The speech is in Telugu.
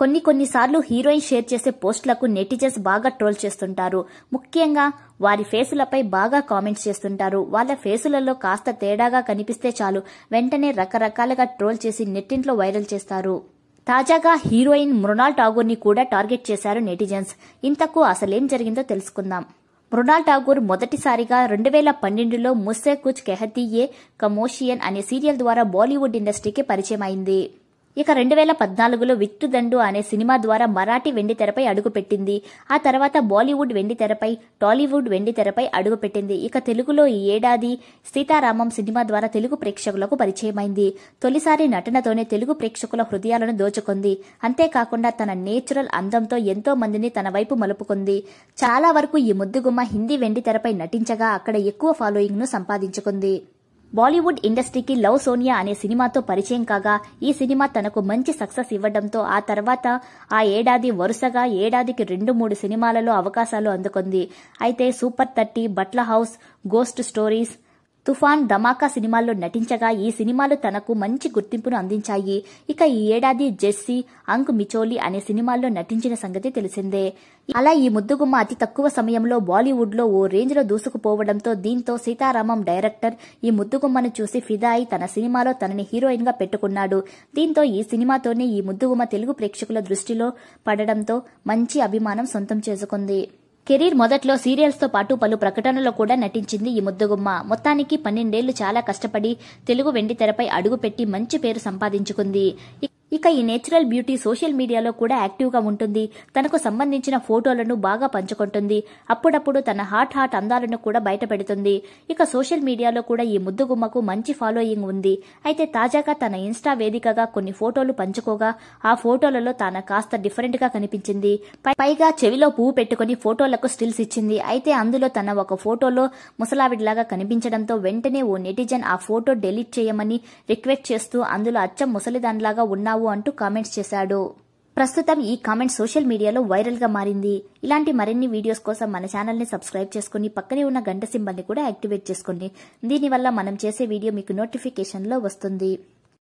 కొన్ని కొన్నిసార్లు హీరోయిన్ షేర్ చేసే పోస్టులకు నెటిజన్స్ బాగా ట్రోల్ చేస్తుంటారు ముఖ్యంగా వారి ఫేసులపై బాగా కామెంట్స్ చేస్తుంటారు వాళ్ళ ఫేసులలో కాస్త తేడాగా కనిపిస్తే చాలు వెంటనే రకరకాలుగా ట్రోల్ చేసి నెట్టింట్లో వైరల్ చేస్తారు తాజాగా హీరోయిన్ మృణాల్ ఠాగూర్ ని కూడా టార్గెట్ చేశారు నెటిజన్స్ ఇంతకు అసలేం జరిగిందో తెలుసుకుందాం మృణాల్ ఠాగూర్ మొదటిసారిగా రెండు వేల పన్నెండులో ముస్సే కుచ్ కెహతీయే కమోషియన్ అనే సీరియల్ ద్వారా బాలీవుడ్ ఇండస్ట్రీకి పరిచయం అయింది ఇక రెండు వేల పద్నాలుగులో విత్తుదండు అనే సినిమా ద్వారా మరాఠీ వెండితెరపై అడుగుపెట్టింది ఆ తర్వాత బాలీవుడ్ వెండితెరపై టాలీవుడ్ వెండితెరపై అడుగుపెట్టింది ఇక తెలుగులో ఈ ఏడాది సీతారామం సినిమా ద్వారా తెలుగు ప్రేక్షకులకు పరిచయమైంది తొలిసారి నటనతోనే తెలుగు ప్రేక్షకుల హృదయాలను దోచుకుంది అంతేకాకుండా తన నేచురల్ అందంతో ఎంతో మందిని తన వైపు మలుపుకుంది చాలా వరకు ఈ ముద్దుగుమ్మ హిందీ వెండితెరపై నటించగా అక్కడ ఎక్కువ ఫాలోయింగ్ను సంపాదించుకుంది బాలీవుడ్ ఇండస్ట్రీకి లవ్ సోనియా అనే సినిమాతో పరిచయం కాగా ఈ సినిమా తనకు మంచి సక్సెస్ ఇవ్వడంతో ఆ తర్వాత ఆ ఏడాది వరుసగా ఏడాదికి రెండు మూడు సినిమాలలో అవకాశాలు అందుకుంది అయితే Super Thirty Batla House Ghost Stories Toofaan Dhamaka సినిమాల్లో నటించగా ఈ సినిమాలు తనకు మంచి గుర్తింపును అందించాయి ఇక ఈ ఏడాది జెస్సీ అంక్ మిచోలి అనే సినిమాల్లో నటించిన సంగతి తెలిసిందే అలా ఈ ముద్దుగుమ్మ అతి తక్కువ సమయంలో బాలీవుడ్ లో ఓ రేంజ్ లో దూసుకుపోవడంతో దీంతో సీతారామం డైరెక్టర్ ఈ ముద్దుగుమ్మను చూసి ఫిదా అయి తన సినిమాలో తనని హీరోయిన్ గా పెట్టుకున్నాడు దీంతో ఈ సినిమాతోనే ఈ ముద్దుగుమ్మ తెలుగు ప్రేక్షకుల దృష్టిలో పడడంతో మంచి అభిమానం సొంతం చేసుకుంది కెరీర్ మొదట్లో సీరియల్స్ తో పాటు పలు ప్రకటనలో కూడా నటించింది ఈ ముద్దుగుమ్మ మొత్తానికి పన్నెండేళ్లు చాలా కష్టపడి తెలుగు వెండితెరపై అడుగుపెట్టి మంచి పేరు సంపాదించుకుంది ఇక ఈ నేచురల్ బ్యూటీ సోషల్ మీడియాలో కూడా యాక్టివ్గా ఉంటుంది తనకు సంబంధించిన ఫోటోలను బాగా పంచుకుంటుంది అప్పుడప్పుడు తన హాట్ హాట్ అందాలను కూడా బయట పెడుతుంది ఇక సోషల్ మీడియాలో కూడా ఈ ముద్దుగుమ్మకు మంచి ఫాలోయింగ్ ఉంది అయితే తాజాగా తన ఇన్స్టా వేదికగా కొన్ని ఫోటోలు పంచుకోగా ఆ ఫోటోలలో తాను కాస్త డిఫరెంట్ గా కనిపించింది పైగా చెవిలో పువ్వు పెట్టుకుని ఫోటోలకు స్టిల్స్ ఇచ్చింది అయితే అందులో తన ఒక ఫోటోలో ముసలావిడిలాగా కనిపించడంతో వెంటనే ఓ నెటిజన్ ఆ ఫోటో డెలీట్ చేయమని రిక్వెస్ట్ చేస్తూ అందులో అచ్చం ముసలిదాన్లాగా ఉన్నావు అంటూ కామెంట్స్ చేశాడు ప్రస్తుతం ఈ కామెంట్ సోషల్ మీడియాలో వైరల్గా మారింది ఇలాంటి మరిన్ని వీడియోస్ కోసం మన ఛానల్ని సబ్స్క్రైబ్ చేసుకుని పక్కనే ఉన్న గంట సింబల్ని కూడా యాక్టివేట్ చేసుకోండి దీనివల్ల మనం చేసే వీడియో మీకు నోటిఫికేషన్లో వస్తుంది